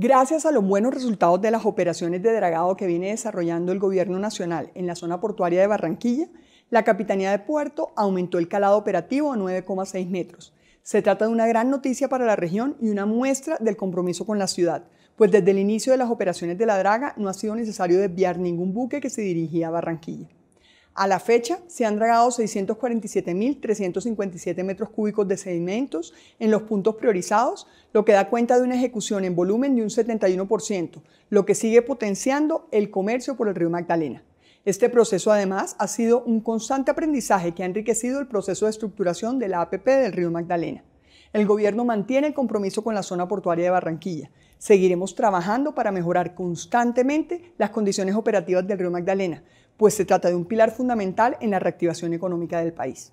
Gracias a los buenos resultados de las operaciones de dragado que viene desarrollando el Gobierno Nacional en la zona portuaria de Barranquilla, la Capitanía de Puerto aumentó el calado operativo a 9,6 metros. Se trata de una gran noticia para la región y una muestra del compromiso con la ciudad, pues desde el inicio de las operaciones de la draga no ha sido necesario desviar ningún buque que se dirigía a Barranquilla. A la fecha se han dragado 647.357 metros cúbicos de sedimentos en los puntos priorizados, lo que da cuenta de una ejecución en volumen de un 71%, lo que sigue potenciando el comercio por el río Magdalena. Este proceso además ha sido un constante aprendizaje que ha enriquecido el proceso de estructuración de la APP del río Magdalena. El gobierno mantiene el compromiso con la zona portuaria de Barranquilla. Seguiremos trabajando para mejorar constantemente las condiciones operativas del río Magdalena, pues se trata de un pilar fundamental en la reactivación económica del país.